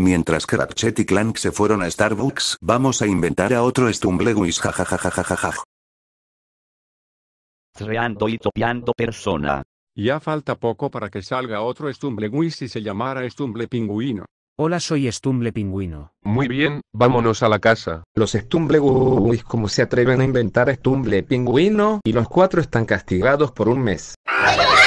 Mientras Cratchit y Clank se fueron a Starbucks, vamos a inventar a otro Stumbleguis ja. Creando y topeando persona. Ya falta poco para que salga otro Stumbleguis y se llamara Stumble Hola, soy Stumble Muy bien, vámonos a la casa. Los Stumbleguis ¿cómo se atreven a inventar Stumble Pingüino y los cuatro están castigados por un mes.